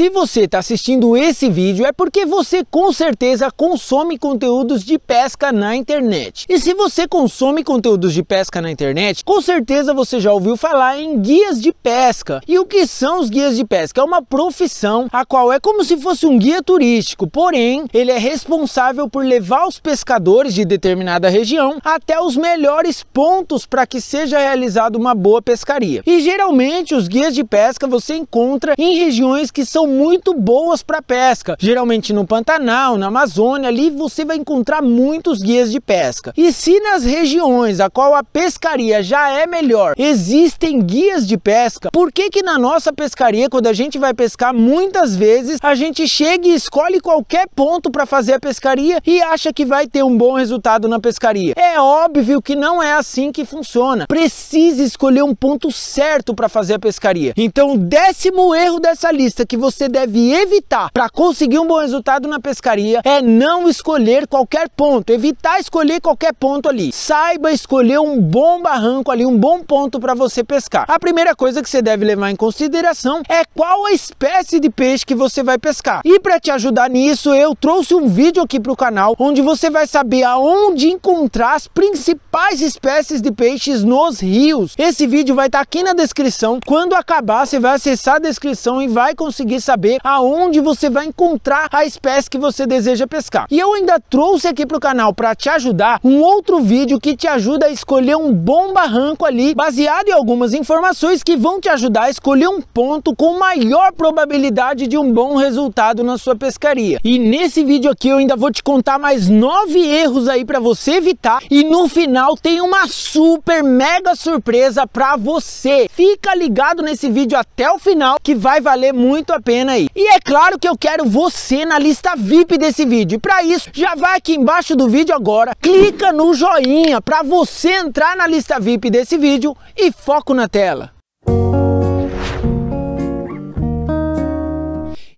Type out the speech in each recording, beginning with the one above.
Se você está assistindo esse vídeo é porque você com certeza consome conteúdos de pesca na internet. E se você consome conteúdos de pesca na internet, com certeza você já ouviu falar em guias de pesca. E o que são os guias de pesca? É uma profissão a qual é como se fosse um guia turístico, porém ele é responsável por levar os pescadores de determinada região até os melhores pontos para que seja realizada uma boa pescaria. E geralmente os guias de pesca você encontra em regiões que são muito boas para pesca. Geralmente no Pantanal, na Amazônia, ali você vai encontrar muitos guias de pesca. E se nas regiões a qual a pescaria já é melhor, existem guias de pesca, por que que na nossa pescaria, quando a gente vai pescar, muitas vezes a gente chega e escolhe qualquer ponto para fazer a pescaria e acha que vai ter um bom resultado na pescaria? É óbvio que não é assim que funciona. Precisa escolher um ponto certo para fazer a pescaria. Então, o décimo erro dessa lista que você você deve evitar para conseguir um bom resultado na pescaria é não escolher qualquer ponto, evitar escolher qualquer ponto ali. Saiba escolher um bom barranco ali, um bom ponto para você pescar. A primeira coisa que você deve levar em consideração é qual a espécie de peixe que você vai pescar. E para te ajudar nisso, eu trouxe um vídeo aqui para o canal onde você vai saber aonde encontrar as principais espécies de peixes nos rios. Esse vídeo vai estar tá aqui na descrição. Quando acabar, você vai acessar a descrição e vai conseguir saber aonde você vai encontrar a espécie que você deseja pescar. E eu ainda trouxe aqui para o canal para te ajudar um outro vídeo que te ajuda a escolher um bom barranco ali, baseado em algumas informações que vão te ajudar a escolher um ponto com maior probabilidade de um bom resultado na sua pescaria. E nesse vídeo aqui eu ainda vou te contar mais nove erros aí para você evitar e no final tem uma super mega surpresa para você. Fica ligado nesse vídeo até o final que vai valer muito a pena pena aí. E é claro que eu quero você na lista VIP desse vídeo. E para isso, já vai aqui embaixo do vídeo agora, clica no joinha para você entrar na lista VIP desse vídeo e foco na tela.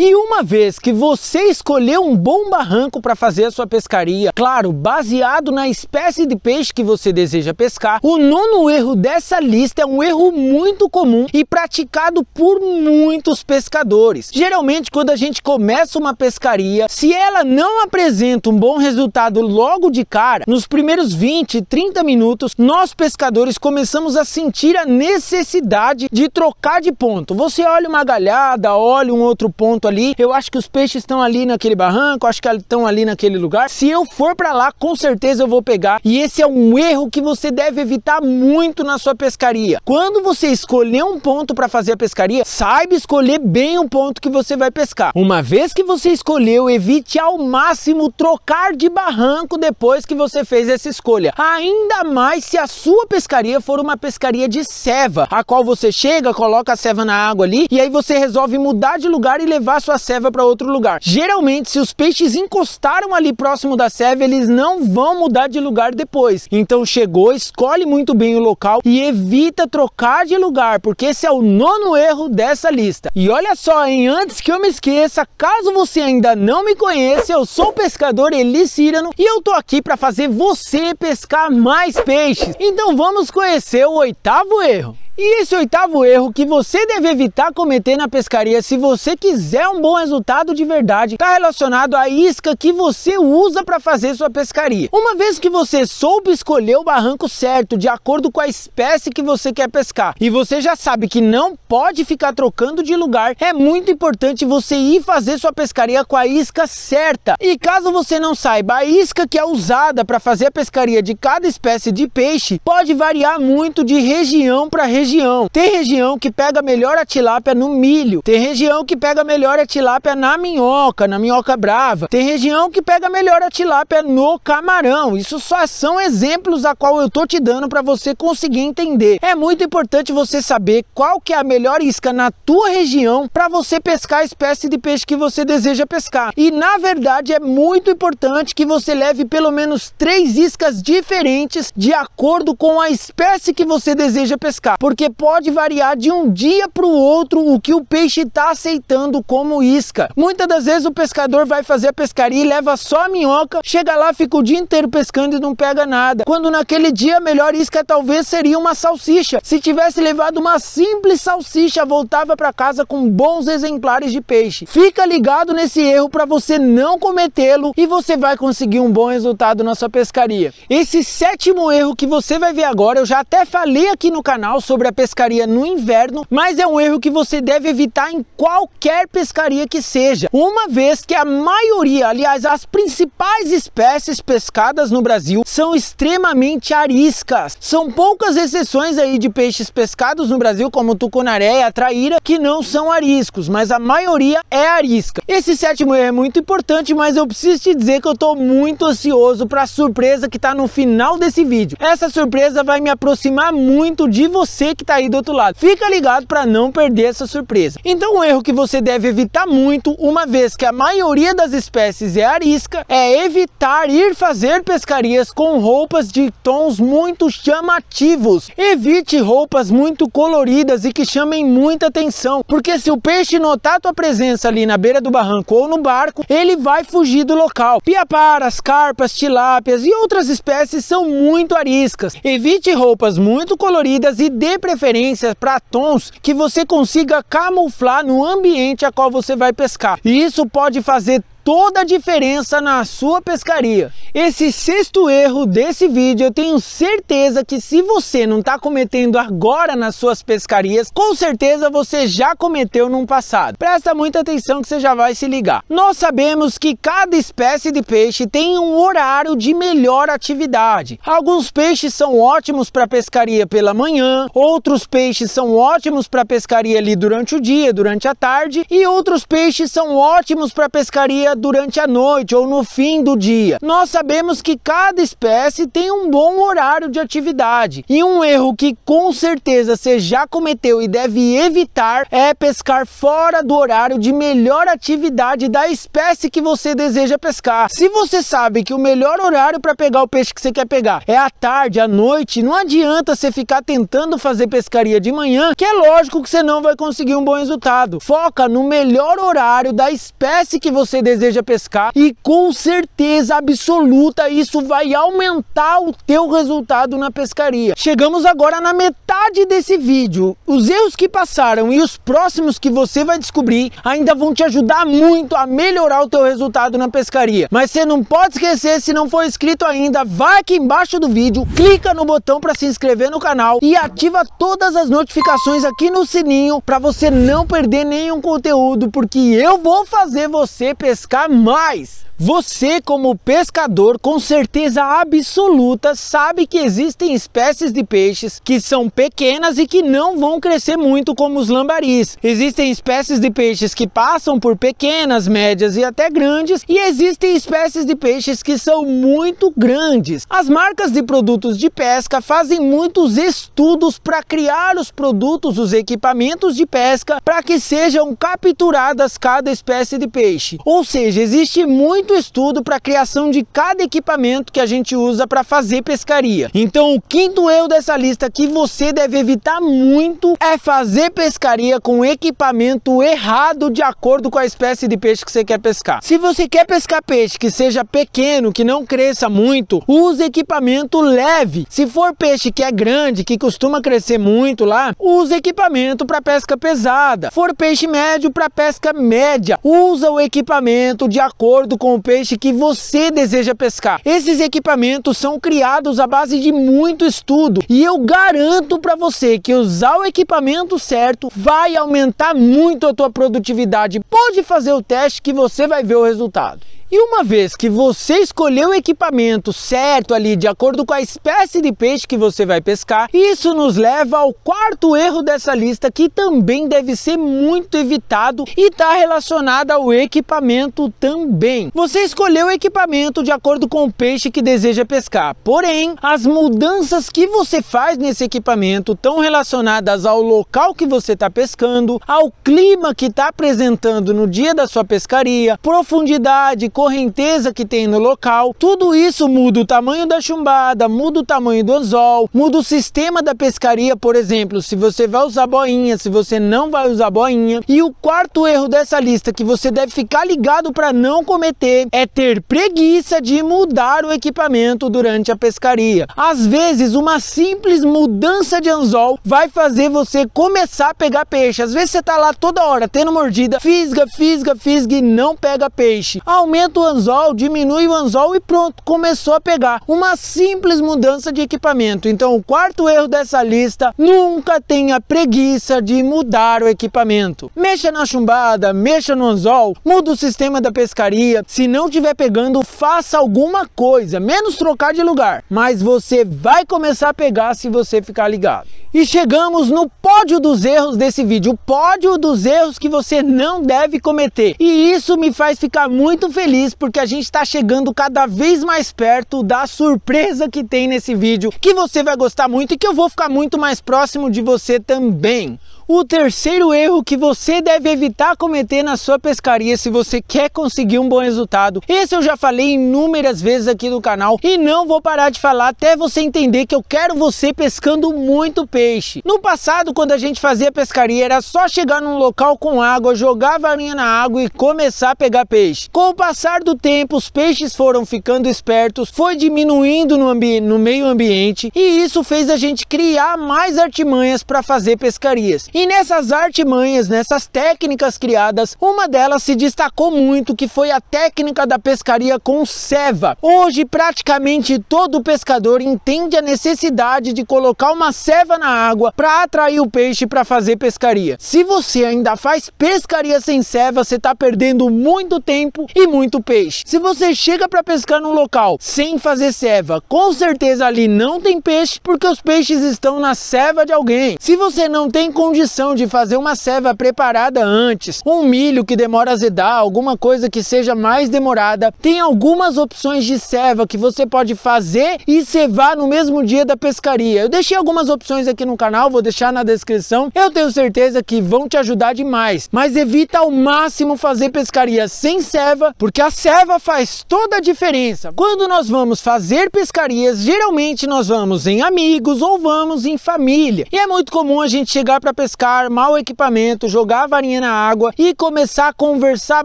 E uma vez que você escolheu um bom barranco para fazer a sua pescaria, claro, baseado na espécie de peixe que você deseja pescar, o nono erro dessa lista é um erro muito comum e praticado por muitos pescadores. Geralmente, quando a gente começa uma pescaria, se ela não apresenta um bom resultado logo de cara, nos primeiros 20, 30 minutos, nós pescadores começamos a sentir a necessidade de trocar de ponto. Você olha uma galhada, olha um outro ponto ali, eu acho que os peixes estão ali naquele barranco, acho que estão ali naquele lugar. Se eu for para lá, com certeza eu vou pegar. E esse é um erro que você deve evitar muito na sua pescaria. Quando você escolher um ponto para fazer a pescaria, saiba escolher bem o ponto que você vai pescar. Uma vez que você escolheu, evite ao máximo trocar de barranco depois que você fez essa escolha. Ainda mais se a sua pescaria for uma pescaria de seva a qual você chega, coloca a seva na água ali e aí você resolve mudar de lugar e levar sua a ceva para outro lugar. Geralmente, se os peixes encostaram ali próximo da ceva, eles não vão mudar de lugar depois. Então chegou, escolhe muito bem o local e evita trocar de lugar, porque esse é o nono erro dessa lista. E olha só, hein, antes que eu me esqueça, caso você ainda não me conheça, eu sou o pescador Elisirano e eu tô aqui para fazer você pescar mais peixes. Então vamos conhecer o oitavo erro. E esse oitavo erro que você deve evitar cometer na pescaria se você quiser um bom resultado de verdade está relacionado à isca que você usa para fazer sua pescaria. Uma vez que você soube escolher o barranco certo de acordo com a espécie que você quer pescar e você já sabe que não pode ficar trocando de lugar, é muito importante você ir fazer sua pescaria com a isca certa. E caso você não saiba, a isca que é usada para fazer a pescaria de cada espécie de peixe pode variar muito de região para região região. Tem região que pega melhor a tilápia no milho, tem região que pega melhor a tilápia na minhoca, na minhoca brava, tem região que pega melhor a tilápia no camarão. Isso só são exemplos a qual eu tô te dando para você conseguir entender. É muito importante você saber qual que é a melhor isca na tua região para você pescar a espécie de peixe que você deseja pescar. E na verdade é muito importante que você leve pelo menos três iscas diferentes de acordo com a espécie que você deseja pescar, porque porque pode variar de um dia para o outro o que o peixe está aceitando como isca. Muitas das vezes o pescador vai fazer a pescaria e leva só a minhoca, chega lá, fica o dia inteiro pescando e não pega nada. Quando naquele dia a melhor isca talvez seria uma salsicha. Se tivesse levado uma simples salsicha, voltava para casa com bons exemplares de peixe. Fica ligado nesse erro para você não cometê-lo e você vai conseguir um bom resultado na sua pescaria. Esse sétimo erro que você vai ver agora, eu já até falei aqui no canal sobre sobre a pescaria no inverno, mas é um erro que você deve evitar em qualquer pescaria que seja, uma vez que a maioria, aliás, as principais espécies pescadas no Brasil são extremamente ariscas. São poucas exceções aí de peixes pescados no Brasil, como o tucunaré e a traíra, que não são ariscos, mas a maioria é arisca. Esse sétimo erro é muito importante, mas eu preciso te dizer que eu estou muito ansioso para a surpresa que está no final desse vídeo. Essa surpresa vai me aproximar muito de você que está aí do outro lado. Fica ligado para não perder essa surpresa. Então um erro que você deve evitar muito, uma vez que a maioria das espécies é arisca, é evitar ir fazer pescarias com roupas de tons muito chamativos. Evite roupas muito coloridas e que chamem muita atenção, porque se o peixe notar tua presença ali na beira do barranco ou no barco, ele vai fugir do local. Piaparas, carpas, tilápias e outras espécies são muito ariscas. Evite roupas muito coloridas e dê preferências preferência para tons que você consiga camuflar no ambiente a qual você vai pescar. E isso pode fazer toda a diferença na sua pescaria. Esse sexto erro desse vídeo, eu tenho certeza que se você não está cometendo agora nas suas pescarias, com certeza você já cometeu num passado. Presta muita atenção que você já vai se ligar. Nós sabemos que cada espécie de peixe tem um horário de melhor atividade. Alguns peixes são ótimos para pescaria pela manhã, outros peixes são ótimos para pescaria ali durante o dia, durante a tarde, e outros peixes são ótimos para pescaria durante a noite ou no fim do dia. Nós sabemos que cada espécie tem um bom horário de atividade e um erro que com certeza você já cometeu e deve evitar é pescar fora do horário de melhor atividade da espécie que você deseja pescar. Se você sabe que o melhor horário para pegar o peixe que você quer pegar é à tarde, à noite, não adianta você ficar tentando fazer pescaria de manhã, que é lógico que você não vai conseguir um bom resultado. Foca no melhor horário da espécie que você deseja deseja pescar e com certeza absoluta isso vai aumentar o teu resultado na pescaria. Chegamos agora na metade desse vídeo. Os erros que passaram e os próximos que você vai descobrir ainda vão te ajudar muito a melhorar o teu resultado na pescaria. Mas você não pode esquecer, se não for inscrito ainda, vai aqui embaixo do vídeo, clica no botão para se inscrever no canal e ativa todas as notificações aqui no sininho para você não perder nenhum conteúdo, porque eu vou fazer você pescar buscar mais você, como pescador, com certeza absoluta, sabe que existem espécies de peixes que são pequenas e que não vão crescer muito, como os lambaris. Existem espécies de peixes que passam por pequenas, médias e até grandes, e existem espécies de peixes que são muito grandes. As marcas de produtos de pesca fazem muitos estudos para criar os produtos, os equipamentos de pesca, para que sejam capturadas cada espécie de peixe. Ou seja, existe muito estudo para a criação de cada equipamento que a gente usa para fazer pescaria. Então o quinto erro dessa lista que você deve evitar muito é fazer pescaria com equipamento errado de acordo com a espécie de peixe que você quer pescar. Se você quer pescar peixe que seja pequeno, que não cresça muito, use equipamento leve. Se for peixe que é grande, que costuma crescer muito lá, use equipamento para pesca pesada. For peixe médio para pesca média, usa o equipamento de acordo com o peixe que você deseja pescar. Esses equipamentos são criados à base de muito estudo e eu garanto para você que usar o equipamento certo vai aumentar muito a tua produtividade. Pode fazer o teste que você vai ver o resultado. E uma vez que você escolheu o equipamento certo ali, de acordo com a espécie de peixe que você vai pescar, isso nos leva ao quarto erro dessa lista que também deve ser muito evitado e está relacionado ao equipamento também. Você escolheu o equipamento de acordo com o peixe que deseja pescar, porém, as mudanças que você faz nesse equipamento estão relacionadas ao local que você está pescando, ao clima que está apresentando no dia da sua pescaria, profundidade, correnteza que tem no local. Tudo isso muda o tamanho da chumbada, muda o tamanho do anzol, muda o sistema da pescaria, por exemplo, se você vai usar boinha, se você não vai usar boinha. E o quarto erro dessa lista que você deve ficar ligado para não cometer é ter preguiça de mudar o equipamento durante a pescaria. Às vezes, uma simples mudança de anzol vai fazer você começar a pegar peixe. Às vezes você está lá toda hora tendo mordida, fisga, fisga, fisga e não pega peixe. Aumenta Aumenta o anzol, diminui o anzol e pronto, começou a pegar. Uma simples mudança de equipamento. Então o quarto erro dessa lista, nunca tenha preguiça de mudar o equipamento. Mexa na chumbada, mexa no anzol, muda o sistema da pescaria. Se não tiver pegando, faça alguma coisa, menos trocar de lugar. Mas você vai começar a pegar se você ficar ligado. E chegamos no pódio dos erros desse vídeo, o pódio dos erros que você não deve cometer. E isso me faz ficar muito feliz feliz porque a gente está chegando cada vez mais perto da surpresa que tem nesse vídeo, que você vai gostar muito e que eu vou ficar muito mais próximo de você também. O terceiro erro que você deve evitar cometer na sua pescaria se você quer conseguir um bom resultado. Esse eu já falei inúmeras vezes aqui no canal e não vou parar de falar até você entender que eu quero você pescando muito peixe. No passado, quando a gente fazia pescaria, era só chegar num local com água, jogar a varinha na água e começar a pegar peixe. Com o passar do tempo, os peixes foram ficando espertos, foi diminuindo no, ambi no meio ambiente e isso fez a gente criar mais artimanhas para fazer pescarias. E nessas artimanhas, nessas técnicas criadas, uma delas se destacou muito, que foi a técnica da pescaria com ceva. Hoje, praticamente todo pescador entende a necessidade de colocar uma ceva na água para atrair o peixe para fazer pescaria. Se você ainda faz pescaria sem ceva, você está perdendo muito tempo e muito peixe. Se você chega para pescar num local sem fazer ceva, com certeza ali não tem peixe, porque os peixes estão na ceva de alguém. Se você não tem condição de fazer uma ceva preparada antes, um milho que demora a azedar, alguma coisa que seja mais demorada, tem algumas opções de ceva que você pode fazer e cevar no mesmo dia da pescaria. Eu deixei algumas opções aqui no canal, vou deixar na descrição. Eu tenho certeza que vão te ajudar demais, mas evita ao máximo fazer pescaria sem ceva, porque a ceva faz toda a diferença. Quando nós vamos fazer pescarias, geralmente nós vamos em amigos ou vamos em família. E é muito comum a gente chegar para pescar pescar, mau equipamento, jogar a varinha na água e começar a conversar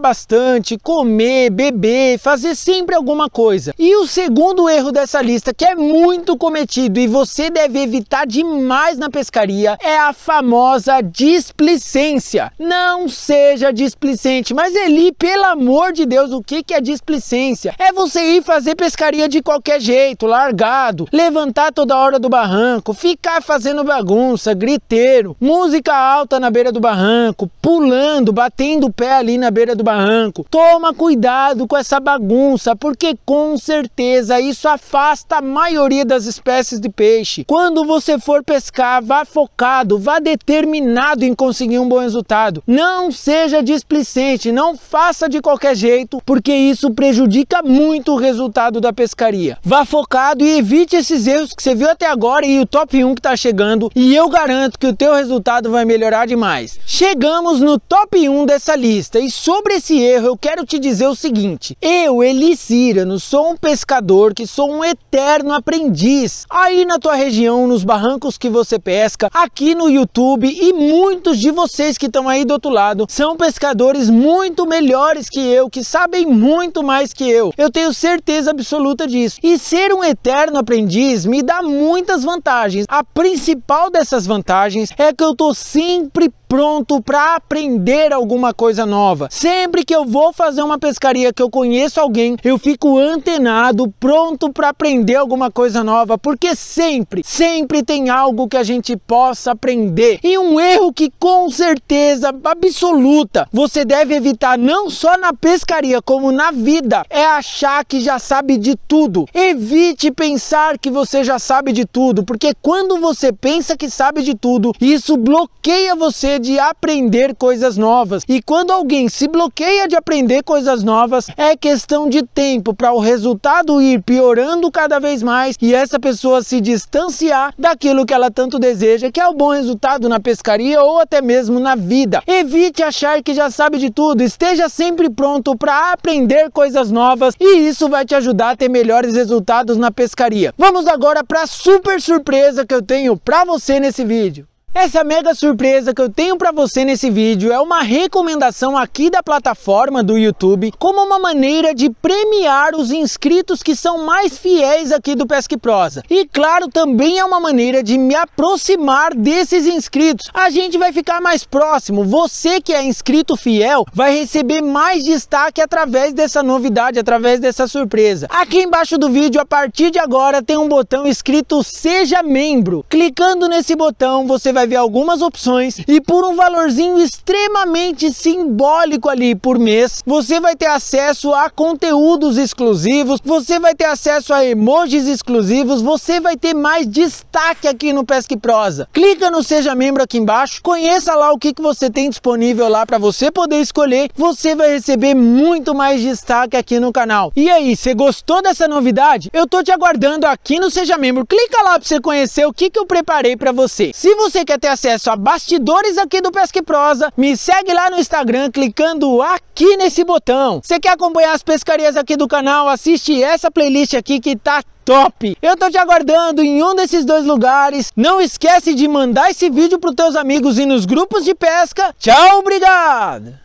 bastante, comer, beber, fazer sempre alguma coisa. E o segundo erro dessa lista, que é muito cometido e você deve evitar demais na pescaria, é a famosa displicência. Não seja displicente, mas Eli, pelo amor de Deus, o que que é displicência? É você ir fazer pescaria de qualquer jeito, largado, levantar toda hora do barranco, ficar fazendo bagunça, griteiro, música fica alta na beira do barranco, pulando, batendo o pé ali na beira do barranco. Toma cuidado com essa bagunça, porque com certeza isso afasta a maioria das espécies de peixe. Quando você for pescar, vá focado, vá determinado em conseguir um bom resultado. Não seja displicente, não faça de qualquer jeito, porque isso prejudica muito o resultado da pescaria. Vá focado e evite esses erros que você viu até agora e o top 1 que está chegando. E eu garanto que o teu resultado vai melhorar demais. Chegamos no top 1 dessa lista e sobre esse erro eu quero te dizer o seguinte. Eu, Eli sou um pescador que sou um eterno aprendiz. Aí na tua região, nos barrancos que você pesca, aqui no YouTube e muitos de vocês que estão aí do outro lado são pescadores muito melhores que eu, que sabem muito mais que eu. Eu tenho certeza absoluta disso. E ser um eterno aprendiz me dá muitas vantagens. A principal dessas vantagens é que eu tô sempre pronto para aprender alguma coisa nova. Sempre que eu vou fazer uma pescaria que eu conheço alguém, eu fico antenado, pronto para aprender alguma coisa nova, porque sempre, sempre tem algo que a gente possa aprender. E um erro que com certeza absoluta você deve evitar não só na pescaria como na vida é achar que já sabe de tudo. Evite pensar que você já sabe de tudo, porque quando você pensa que sabe de tudo, isso bloqueia bloqueia você de aprender coisas novas. E quando alguém se bloqueia de aprender coisas novas, é questão de tempo para o resultado ir piorando cada vez mais e essa pessoa se distanciar daquilo que ela tanto deseja, que é o bom resultado na pescaria ou até mesmo na vida. Evite achar que já sabe de tudo, esteja sempre pronto para aprender coisas novas e isso vai te ajudar a ter melhores resultados na pescaria. Vamos agora para a super surpresa que eu tenho para você nesse vídeo. Essa mega surpresa que eu tenho para você nesse vídeo é uma recomendação aqui da plataforma do YouTube como uma maneira de premiar os inscritos que são mais fiéis aqui do Pesque Prosa. E claro, também é uma maneira de me aproximar desses inscritos. A gente vai ficar mais próximo. Você que é inscrito fiel vai receber mais destaque através dessa novidade, através dessa surpresa. Aqui embaixo do vídeo, a partir de agora, tem um botão escrito Seja Membro. Clicando nesse botão, você vai vai ver algumas opções e por um valorzinho extremamente simbólico ali por mês, você vai ter acesso a conteúdos exclusivos, você vai ter acesso a emojis exclusivos, você vai ter mais destaque aqui no Pesque Prosa. Clica no Seja Membro aqui embaixo, conheça lá o que, que você tem disponível lá para você poder escolher, você vai receber muito mais destaque aqui no canal. E aí, você gostou dessa novidade? Eu tô te aguardando aqui no Seja Membro. Clica lá para você conhecer o que, que eu preparei para você. Se você quer quer ter acesso a bastidores aqui do Pesque Prosa, me segue lá no Instagram clicando aqui nesse botão. Você quer acompanhar as pescarias aqui do canal, assiste essa playlist aqui que tá top. Eu tô te aguardando em um desses dois lugares. Não esquece de mandar esse vídeo pros teus amigos e nos grupos de pesca. Tchau, obrigado!